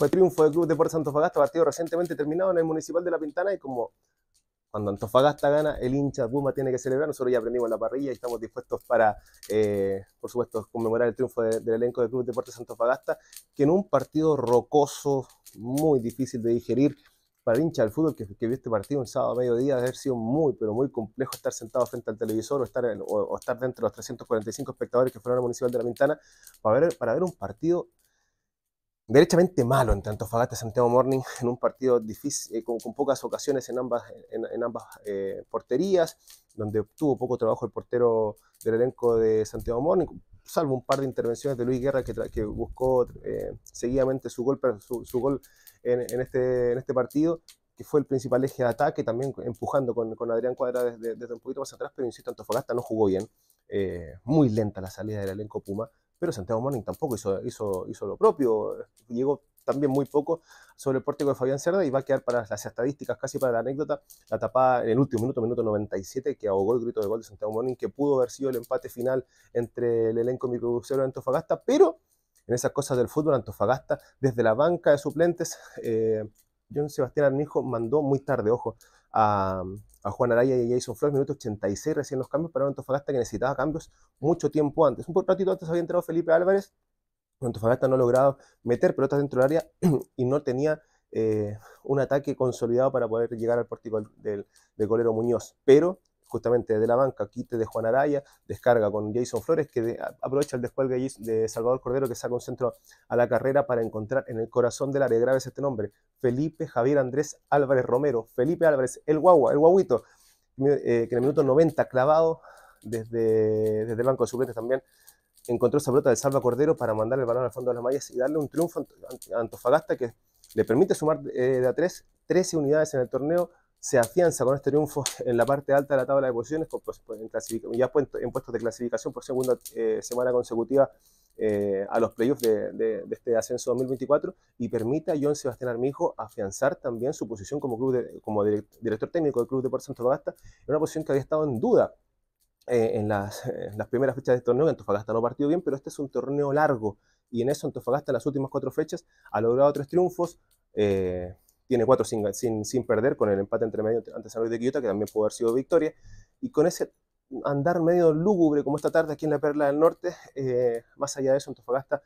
Fue triunfo del Club Deportes Antofagasta, partido recientemente terminado en el Municipal de La Pintana y como cuando Antofagasta gana, el hincha Puma tiene que celebrar. Nosotros ya aprendimos la parrilla y estamos dispuestos para, eh, por supuesto, conmemorar el triunfo del elenco del Club Deportes Antofagasta, que en un partido rocoso, muy difícil de digerir, para el hincha del fútbol que, vio este partido un sábado a mediodía, de haber sido muy, pero muy complejo estar sentado frente al televisor o estar, o, estar dentro de los 345 espectadores que fueron al Municipal de La Pintana para ver un partido derechamente malo en Antofagasta y Santiago Morning en un partido difícil, eh, con, pocas ocasiones en ambas, en, ambas eh, porterías, donde obtuvo poco trabajo el portero del elenco de Santiago Morning, salvo un par de intervenciones de Luis Guerra que, que buscó eh, seguidamente su gol, su, gol en, este, en este partido, que fue el principal eje de ataque, también empujando con, con Adrián Cuadra desde, desde, un poquito más atrás, pero insisto, Antofagasta no jugó bien, muy lenta la salida del elenco Puma, pero Santiago Morning tampoco hizo, lo propio, eh, llegó también muy poco sobre el pórtico de Fabián Cerda y va a quedar para las estadísticas, casi para la anécdota, la tapada en el último minuto, minuto 97, que ahogó el grito de gol de Santiago Morning, que pudo haber sido el empate final entre el elenco microbucero de Antofagasta, pero en esas cosas del fútbol, Antofagasta, desde la banca de suplentes, eh, John Sebastián Arnijo mandó muy tarde, ojo, a, mm, a Juan Araya y Jason Flores, minuto 86 recién los cambios para Antofagasta que necesitaba cambios mucho tiempo antes. Un ratito antes había entrado Felipe Álvarez, Antofagasta no ha logrado meter pelotas dentro del área y no tenía eh, un ataque consolidado para poder llegar al pórtico del, del golero Muñoz. Pero justamente de la banca, quite de Juan Araya, descarga con Jason Flores, que aprovecha el descuelgue de Salvador Cordero, que saca un centro a la carrera para encontrar en el corazón del área, grave. este nombre, Felipe Javier Andrés Álvarez Romero, Felipe Álvarez, el guagua, el guaguito, eh, que en el minuto 90 clavado desde, desde el banco de también, encontró esa pelota de Salva Cordero para mandar el balón al fondo de las mallas y darle un triunfo a Antofagasta que le permite sumar eh, de a tres 13 unidades en el torneo, se afianza con este triunfo en la parte alta de la tabla de posiciones, pues, pues, pues, en puestos de clasificación por segunda eh, semana consecutiva eh, a los playoffs de, este ascenso 2024 y permite a John Sebastián Armijo afianzar también su posición como, club como director técnico del Club Deportes Antofagasta, una posición que había estado en duda eh, en, las, primeras fechas del este torneo, que Antofagasta no partido bien, pero este es un torneo largo y en eso Antofagasta en las últimas cuatro fechas ha logrado tres triunfos, eh, tiene cuatro sin, sin, perder, con el empate entre medio ante San Luis de Quillota, que también pudo haber sido victoria. Y con ese andar medio lúgubre como esta tarde aquí en la Perla del Norte, eh, más allá de eso, Antofagasta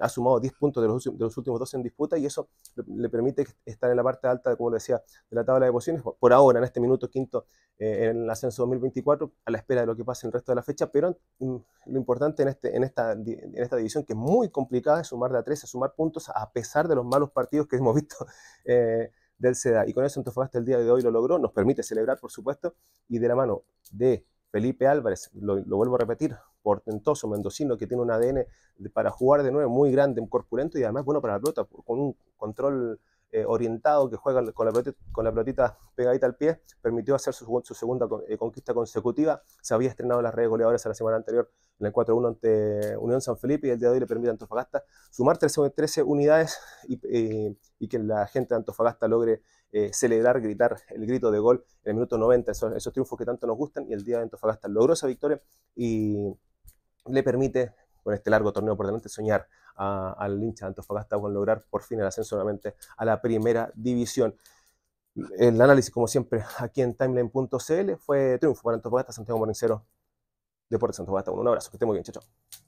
ha sumado 10 puntos de los, últimos 12 en disputa y eso le, permite estar en la parte alta, como le decía, de la tabla de posiciones. Por ahora, en este minuto quinto, eh, en el ascenso 2024, a la espera de lo que pase en el resto de la fecha, pero mm, lo importante en, este, en, esta, división, que es muy complicada, es sumar de a 13, sumar puntos a pesar de los malos partidos que hemos visto. Eh, del SEDA. Y con eso Antofagasta el día de hoy lo logró, nos permite celebrar, por supuesto, y de la mano de Felipe Álvarez, lo vuelvo a repetir, portentoso mendocino que tiene un ADN para jugar de nuevo muy grande, corpulento y además bueno para la pelota, con un control eh, orientado que juega con la, pelotita, con la pelotita pegadita al pie, permitió hacer su, segunda eh, conquista consecutiva. Se había estrenado en las redes goleadoras la semana anterior en el 4-1 ante Unión San Felipe y el día de hoy le permite a Antofagasta sumar 13, unidades y, que la gente de Antofagasta logre eh, celebrar, gritar el grito de gol en el minuto 90, esos triunfos que tanto nos gustan y el día de Antofagasta logró esa victoria y le permite, con este largo torneo por delante, soñar al hincha de Antofagasta con lograr por fin el ascenso nuevamente a la primera división. El análisis, como siempre, aquí en timeline.cl fue triunfo para Antofagasta, Santiago Morincero, Deportes Antofagasta. Un abrazo, que estén muy bien, chao, chao.